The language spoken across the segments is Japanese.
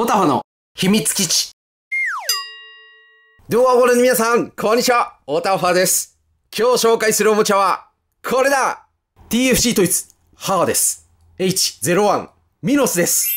オタファの秘密基地。動画をご覧の皆さん、こんにちは。オタファです。今日紹介するおもちゃは、これだ !TFC トイツ、母です。H01、ミノスです。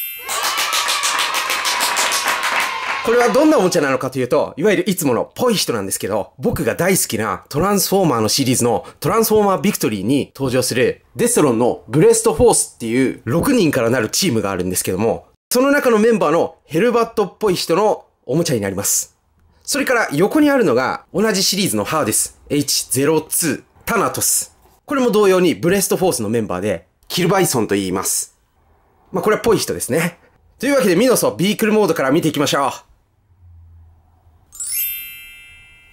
これはどんなおもちゃなのかというと、いわゆるいつものぽい人なんですけど、僕が大好きなトランスフォーマーのシリーズのトランスフォーマービクトリーに登場するデストロンのブレストフォースっていう6人からなるチームがあるんですけども、その中のメンバーのヘルバットっぽい人のおもちゃになります。それから横にあるのが同じシリーズのハーデス H02 タナトス。これも同様にブレストフォースのメンバーでキルバイソンと言います。まあ、これはぽい人ですね。というわけでミノソビークルモードから見ていきましょう。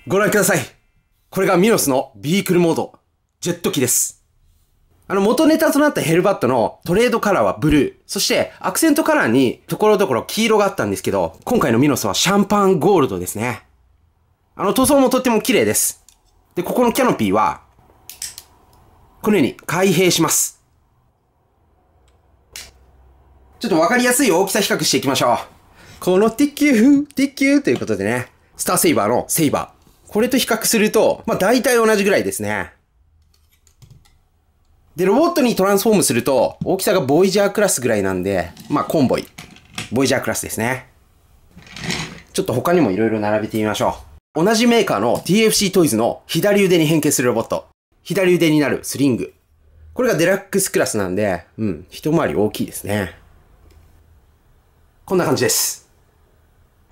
ご覧ください。これがミノスのビークルモード、ジェット機です。あの、元ネタとなったヘルバットのトレードカラーはブルー。そして、アクセントカラーにところどころ黄色があったんですけど、今回のミノスはシャンパンゴールドですね。あの、塗装もとっても綺麗です。で、ここのキャノピーは、このように開閉します。ちょっとわかりやすい大きさ比較していきましょう。このティキュー、ティキューということでね、スターセイバーのセイバー。これと比較すると、まあ大体同じぐらいですね。で、ロボットにトランスフォームすると、大きさがボイジャークラスぐらいなんで、まあ、コンボイ。ボイジャークラスですね。ちょっと他にも色々並べてみましょう。同じメーカーの TFC トイズの左腕に変形するロボット。左腕になるスリング。これがデラックスクラスなんで、うん、一回り大きいですね。こんな感じです。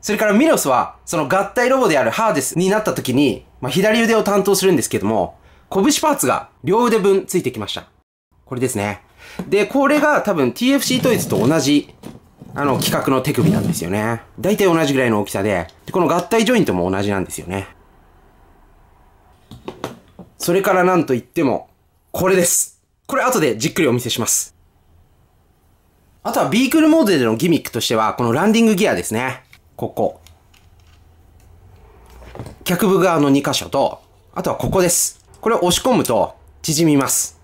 それからミロスは、その合体ロボであるハーデスになった時に、まあ、左腕を担当するんですけども、拳パーツが両腕分ついてきました。これですね。で、これが多分 TFC トイズと同じ、あの、規格の手首なんですよね。大体同じぐらいの大きさで、でこの合体ジョイントも同じなんですよね。それからなんといっても、これです。これ後でじっくりお見せします。あとはビークルモードでのギミックとしては、このランディングギアですね。ここ。脚部側の2箇所と、あとはここです。これを押し込むと縮みます。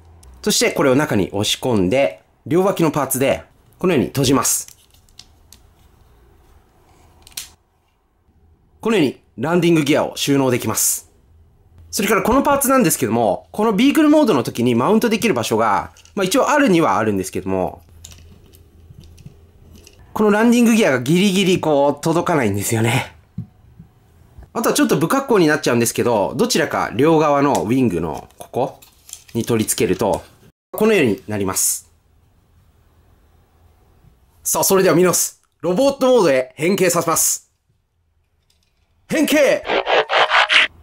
そしてこれを中に押し込んで、両脇のパーツで、このように閉じます。このようにランディングギアを収納できます。それからこのパーツなんですけども、このビーグルモードの時にマウントできる場所が、まあ一応あるにはあるんですけども、このランディングギアがギリギリこう届かないんですよね。あとはちょっと不格好になっちゃうんですけど、どちらか両側のウィングのここに取り付けると、このようになります。さあ、それではミノス、ロボットモードへ変形させます。変形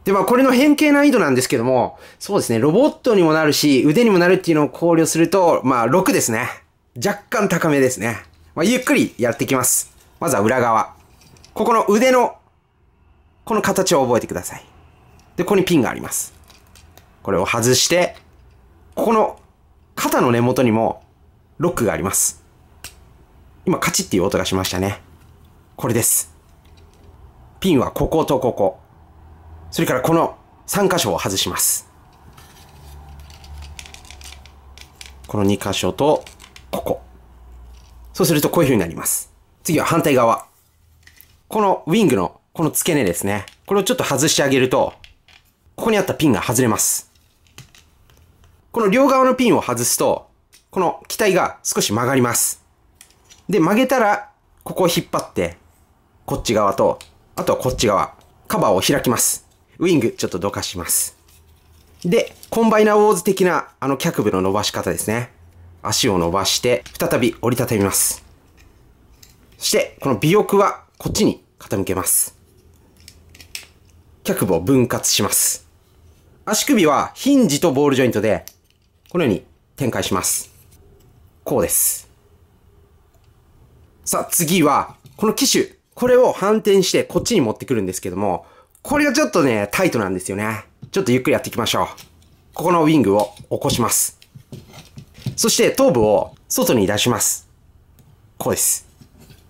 で、まあ、これの変形難易度なんですけども、そうですね、ロボットにもなるし、腕にもなるっていうのを考慮すると、まあ、6ですね。若干高めですね。まあ、ゆっくりやっていきます。まずは裏側。ここの腕の、この形を覚えてください。で、ここにピンがあります。これを外して、ここの肩の根元にもロックがあります。今、カチっていう音がしましたね。これです。ピンはこことここ。それからこの3箇所を外します。この2箇所と、ここ。そうするとこういう風になります。次は反対側。このウィングのこの付け根ですね。これをちょっと外してあげると、ここにあったピンが外れます。この両側のピンを外すと、この機体が少し曲がります。で、曲げたら、ここを引っ張って、こっち側と、あとはこっち側、カバーを開きます。ウィングちょっとどかします。で、コンバイナーウォーズ的なあの脚部の伸ばし方ですね。足を伸ばして、再び折りたたみます。そして、この尾翼はこっちに傾けます。脚部を分割します。足首はヒンジとボールジョイントでこのように展開します。こうです。さあ、次は、この機種。これを反転してこっちに持ってくるんですけども、これがちょっとね、タイトなんですよね。ちょっとゆっくりやっていきましょう。ここのウィングを起こします。そして頭部を外に出します。こうです。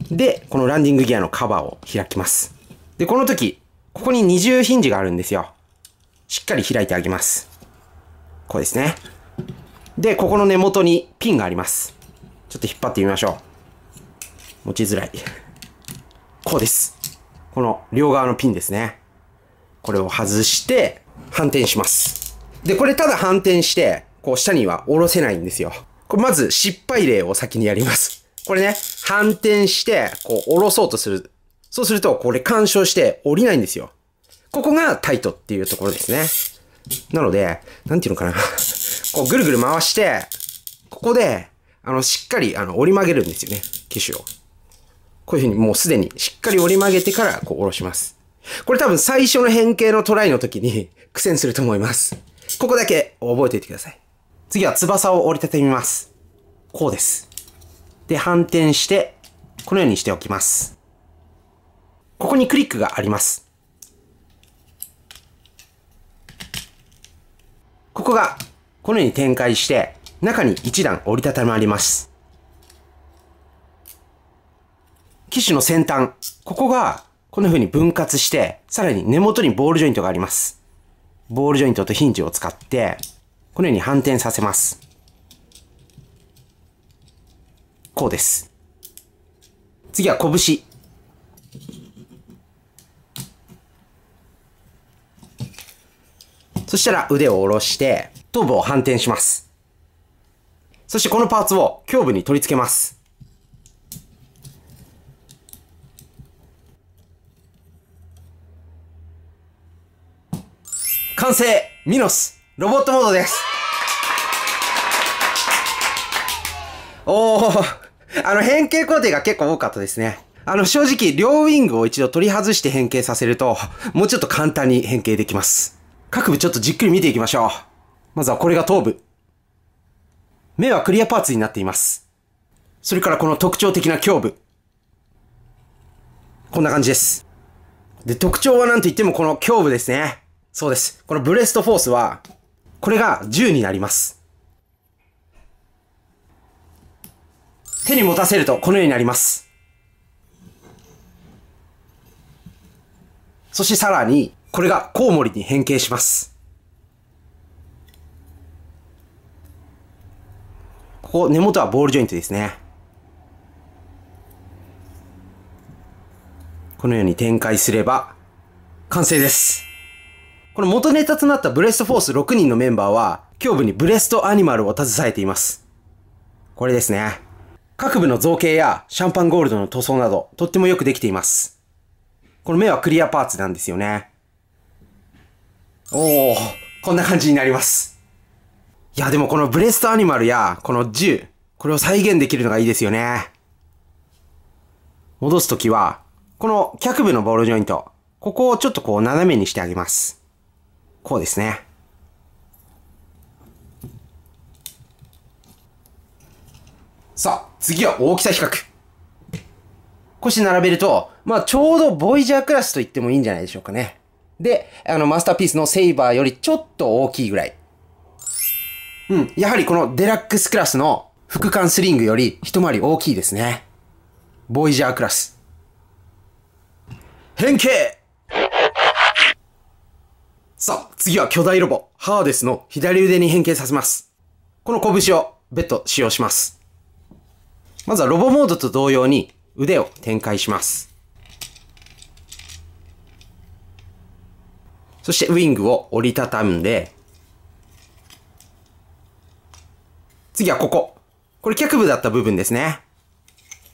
で、このランディングギアのカバーを開きます。で、この時、ここに二重ヒンジがあるんですよ。しっかり開いてあげます。こうですね。で、ここの根元にピンがあります。ちょっと引っ張ってみましょう。持ちづらい。こうです。この両側のピンですね。これを外して、反転します。で、これただ反転して、こう下には下ろせないんですよ。これまず失敗例を先にやります。これね、反転して、こう下ろそうとする。そうすると、これ干渉して降りないんですよ。ここがタイトっていうところですね。なので、なんていうのかな こうぐるぐる回して、ここで、あの、しっかり、あの、折り曲げるんですよね。機種を。こういうふうにもうすでにしっかり折り曲げてから、こう、下ろします。これ多分最初の変形のトライの時に 苦戦すると思います。ここだけ覚えておいてください。次は翼を折りたたみます。こうです。で、反転して、このようにしておきます。ここにクリックがあります。ここがこのように展開して、中に一段折りたたまります。機種の先端、ここがこのよ風に分割して、さらに根元にボールジョイントがあります。ボールジョイントとヒンジを使って、このように反転させます。こうです。次は拳。そしたら腕を下ろして、頭部を反転します。そしてこのパーツを胸部に取り付けます。完成ミノスロボットモードですおおあの変形工程が結構多かったですね。あの正直両ウィングを一度取り外して変形させるともうちょっと簡単に変形できます。各部ちょっとじっくり見ていきましょう。まずはこれが頭部。目はクリアパーツになっています。それからこの特徴的な胸部。こんな感じです。で、特徴はなんといってもこの胸部ですね。そうです。このブレストフォースは、これが銃になります。手に持たせるとこのようになります。そしてさらに、これがコウモリに変形します。ここ、根元はボールジョイントですね。このように展開すれば、完成です。この元ネタとなったブレストフォース6人のメンバーは、胸部にブレストアニマルを携えています。これですね。各部の造形やシャンパンゴールドの塗装など、とってもよくできています。この目はクリアパーツなんですよね。おー、こんな感じになります。いや、でもこのブレストアニマルや、この銃、これを再現できるのがいいですよね。戻すときは、この脚部のボールジョイント、ここをちょっとこう斜めにしてあげます。こうですね。さあ、次は大きさ比較。腰並べると、まあちょうどボイジャークラスと言ってもいいんじゃないでしょうかね。で、あのマスターピースのセイバーよりちょっと大きいぐらい。うん、やはりこのデラックスクラスの副艦スリングより一回り大きいですね。ボイジャークラス。変形さあ、次は巨大ロボ、ハーデスの左腕に変形させます。この拳を別途使用します。まずはロボモードと同様に腕を展開します。そしてウィングを折りたたんで、次はここ。これ脚部だった部分ですね。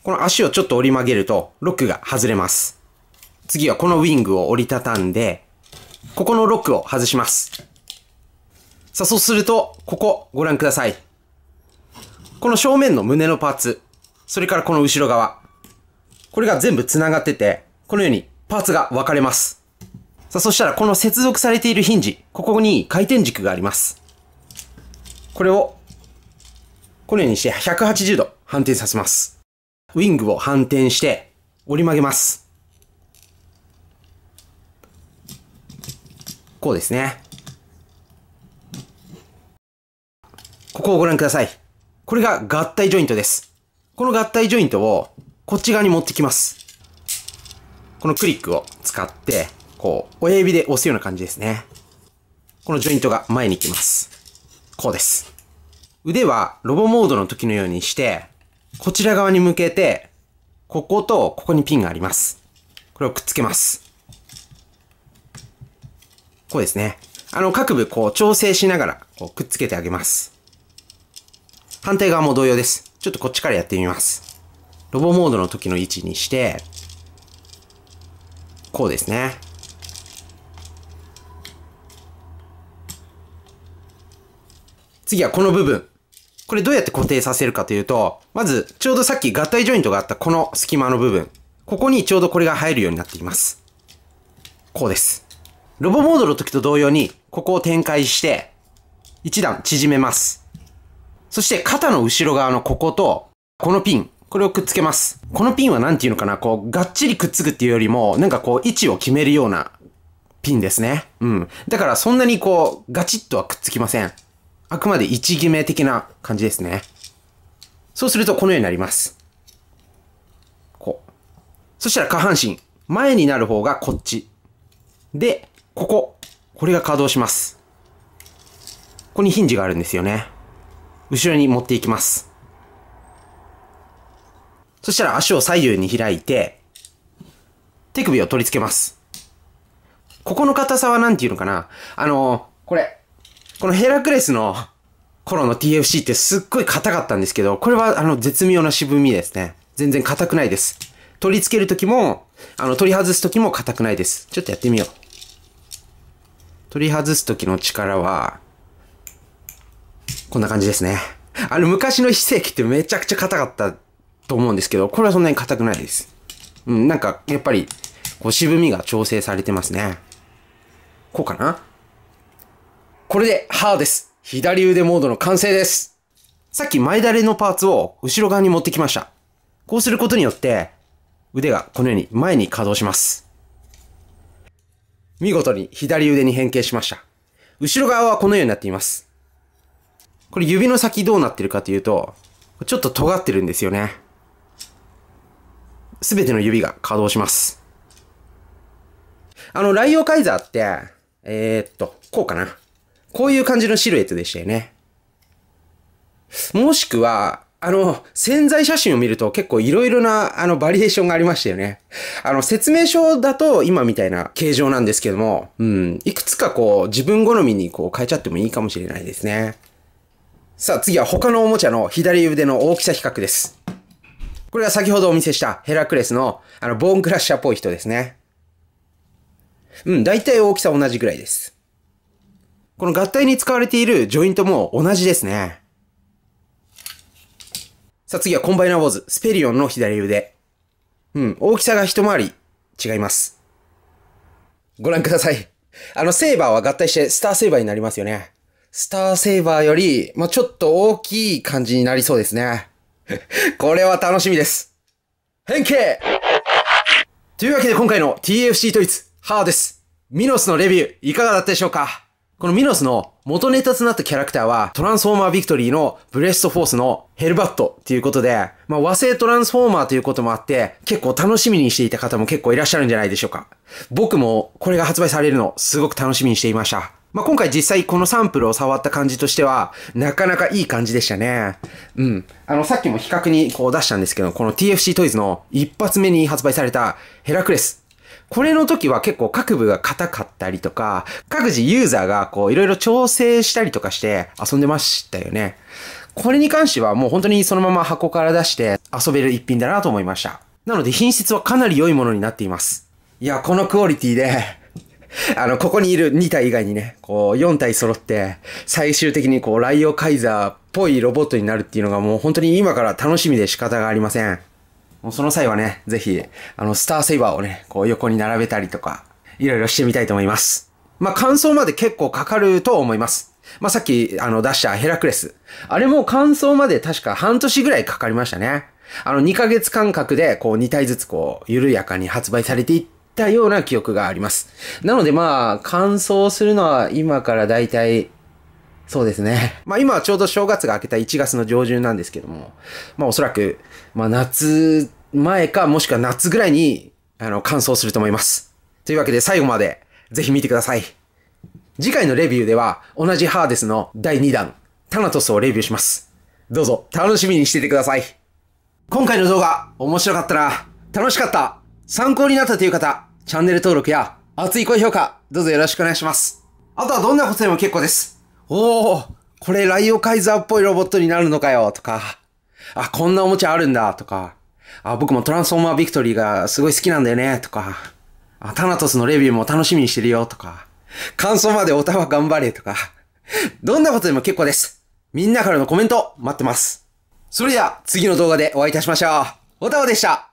この足をちょっと折り曲げると、ロックが外れます。次はこのウィングを折りたたんで、ここのロックを外します。さあ、そうすると、ここ、ご覧ください。この正面の胸のパーツ、それからこの後ろ側、これが全部繋がってて、このようにパーツが分かれます。さあ、そしたらこの接続されているヒンジ、ここに回転軸があります。これをこのようにして180度反転させます。ウィングを反転して折り曲げます。こうですね。ここをご覧ください。これが合体ジョイントです。この合体ジョイントをこっち側に持ってきます。このクリックを使って、こう、親指で押すような感じですね。このジョイントが前に来ます。こうです。腕はロボモードの時のようにして、こちら側に向けて、こことここにピンがあります。これをくっつけます。こうですね。あの、各部こう調整しながらこうくっつけてあげます。反対側も同様です。ちょっとこっちからやってみます。ロボモードの時の位置にして、こうですね。次はこの部分。これどうやって固定させるかというと、まず、ちょうどさっき合体ジョイントがあったこの隙間の部分。ここにちょうどこれが入るようになっています。こうです。ロボモードの時と同様に、ここを展開して、一段縮めます。そして肩の後ろ側のここと、このピン、これをくっつけます。このピンは何て言うのかな、こう、がっちりくっつくっていうよりも、なんかこう、位置を決めるようなピンですね。うん。だからそんなにこう、ガチッとはくっつきません。あくまで置決め的な感じですね。そうするとこのようになります。こう。そしたら下半身。前になる方がこっち。で、ここ。これが稼働します。ここにヒンジがあるんですよね。後ろに持っていきます。そしたら足を左右に開いて、手首を取り付けます。ここの硬さは何て言うのかなあのー、これ、このヘラクレスの頃の TFC ってすっごい硬かったんですけど、これはあの絶妙な渋みですね。全然硬くないです。取り付けるときも、あの取り外すときも硬くないです。ちょっとやってみよう。取り外すときの力は、こんな感じですね。あの昔の非正規ってめちゃくちゃ硬かったと思うんですけど、これはそんなに硬くないです。うん、なんかやっぱり、こう渋みが調整されてますね。こうかなこれで、ハーです。左腕モードの完成です。さっき前だれのパーツを後ろ側に持ってきました。こうすることによって、腕がこのように前に稼働します。見事に左腕に変形しました。後ろ側はこのようになっています。これ指の先どうなってるかというと、ちょっと尖ってるんですよね。すべての指が稼働します。あの、ライオカイザーって、えー、っと、こうかな。こういう感じのシルエットでしたよね。もしくは、あの、潜在写真を見ると結構いろいろな、あの、バリエーションがありましたよね。あの、説明書だと今みたいな形状なんですけども、うん、いくつかこう、自分好みにこう変えちゃってもいいかもしれないですね。さあ、次は他のおもちゃの左腕の大きさ比較です。これは先ほどお見せしたヘラクレスの、あの、ボーンクラッシャーっぽい人ですね。うん、大体大きさ同じぐらいです。この合体に使われているジョイントも同じですね。さあ次はコンバイナーウォーズ、スペリオンの左腕。うん、大きさが一回り違います。ご覧ください。あの、セーバーは合体してスターセーバーになりますよね。スターセーバーより、まあ、ちょっと大きい感じになりそうですね。これは楽しみです。変形というわけで今回の TFC トイツ、ハーです。ミノスのレビュー、いかがだったでしょうかこのミノスの元ネタとなったキャラクターは、トランスフォーマービクトリーのブレストフォースのヘルバットっていうことで、まあ和製トランスフォーマーということもあって、結構楽しみにしていた方も結構いらっしゃるんじゃないでしょうか。僕もこれが発売されるの、すごく楽しみにしていました。まあ、今回実際このサンプルを触った感じとしては、なかなかいい感じでしたね。うん。あの、さっきも比較にこう出したんですけど、この TFC トイズの一発目に発売されたヘラクレスこれの時は結構各部が硬かったりとか、各自ユーザーがこういろいろ調整したりとかして遊んでましたよね。これに関してはもう本当にそのまま箱から出して遊べる一品だなと思いました。なので品質はかなり良いものになっています。いや、このクオリティで あの、ここにいる2体以外にね、こう、4体揃って、最終的にこう、ライオカイザーっぽいロボットになるっていうのがもう本当に今から楽しみで仕方がありません。もうその際はね、ぜひ、あの、スターセイバーをね、こう横に並べたりとか、いろいろしてみたいと思います。まあ、燥まで結構かかると思います。まあ、さっき、あの、出したヘラクレス。あれも乾燥まで確か半年ぐらいかかりましたね。あの、2ヶ月間隔で、こう、2体ずつ、こう、緩やかに発売されていったような記憶があります。なので、まあ、乾燥するのは今からだいたい、そうですね。まあ、今はちょうど正月が明けた1月の上旬なんですけども、まあ、おそらく、まあ、夏前かもしくは夏ぐらいに、あの、乾燥すると思います。というわけで最後までぜひ見てください。次回のレビューでは同じハーデスの第2弾、タナトスをレビューします。どうぞ楽しみにしていてください。今回の動画面白かったな、楽しかった、参考になったという方、チャンネル登録や熱い高評価、どうぞよろしくお願いします。あとはどんなことでも結構です。おー、これライオカイザーっぽいロボットになるのかよ、とか、あ、こんなおもちゃあるんだ、とか、あ、僕もトランスフォーマービクトリーがすごい好きなんだよね、とか、あ、タナトスのレビューも楽しみにしてるよ、とか、感想までおたわ頑張れ、とか、どんなことでも結構です。みんなからのコメント待ってます。それでは次の動画でお会いいたしましょう。おたわでした。